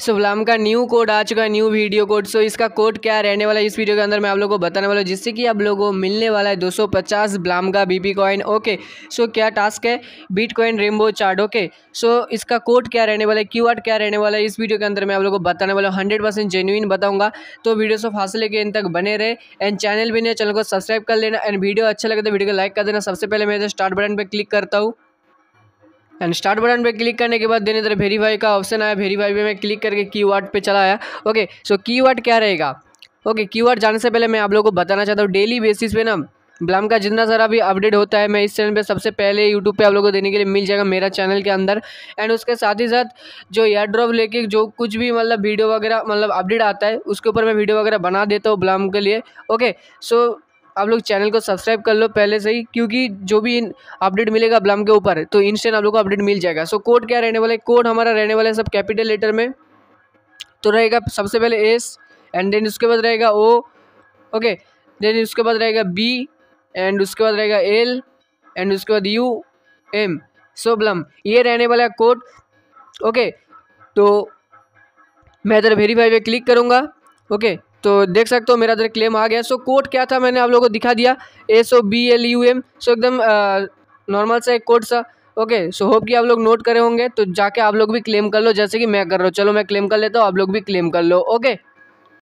सुबलाम का new code आ चुका है न्यू वीडियो कोड सो इसका कोड क्या रहने वाला है इस वीडियो के अंदर मैं आप लोगों को बताने वाला हूँ जिससे कि आप लोगों को मिलने वाला है 250 ब्लाम का पी कॉइन ओके सो क्या टास्क है bitcoin rainbow chart okay so इसका कोड क्या रहने वाला है क्यू क्या रहने वाला है इस वीडियो के अंदर मैं आप लोगों को बताने वाला हूँ हंड्रेड परसेंट जेन्यून बताऊँगा तो वीडियो से फासले के इन तक बने रहे एंड चैनल भी नहीं चैनल को सब्सक्राइब कर लेना एंड वीडियो अच्छा लगे तो वीडियो को लाइक कर देना सबसे पहले मैं स्टार्ट बटन पर क्लिक करता हूँ एंड स्टार्ट बटन पे क्लिक करने के बाद देने तरह वेरीफाई का ऑप्शन आया वेरीफाई पे मैं क्लिक करके की पे चला आया ओके सो की क्या रहेगा ओके की जाने से पहले मैं आप लोगों को बताना चाहता हूँ डेली बेसिस पे ना ब्लम का जितना सारा भी अपडेट होता है मैं इस चैनल पे सबसे पहले यूट्यूब पे आप लोगों को देने के लिए मिल जाएगा मेरा चैनल के अंदर एंड उसके साथ ही साथ जो एयर ड्रॉप लेके जो कुछ भी मतलब वीडियो वगैरह मतलब अपडेट आता है उसके ऊपर मैं वीडियो वगैरह बना देता हूँ ब्लम के लिए ओके सो आप लोग चैनल को सब्सक्राइब कर लो पहले से ही क्योंकि जो भी अपडेट मिलेगा ब्लम के ऊपर तो इंस्टेंट आप लोग को अपडेट मिल जाएगा सो कोड क्या रहने वाला है कोड हमारा रहने वाला है सब कैपिटल लेटर में तो रहेगा सबसे पहले एस एंड देन उसके बाद रहेगा ओ ओके देन उसके बाद रहेगा बी एंड उसके बाद रहेगा एल एंड उसके बाद यू एम सो ब्लम ये रहने वाला है कोड ओके तो मैं इधर वेरीफाई पे क्लिक करूँगा ओके तो देख सकते हो मेरा इधर क्लेम आ गया सो कोड क्या था मैंने आप लोगों को दिखा दिया S O B L U M so एकदम नॉर्मल सा एक कोड सा ओके सो होप कि आप लोग नोट करे होंगे तो जाके आप लोग भी क्लेम कर लो जैसे कि मैं कर रहा हूँ चलो मैं क्लेम कर लेता हूँ आप लोग भी क्लेम कर लो ओके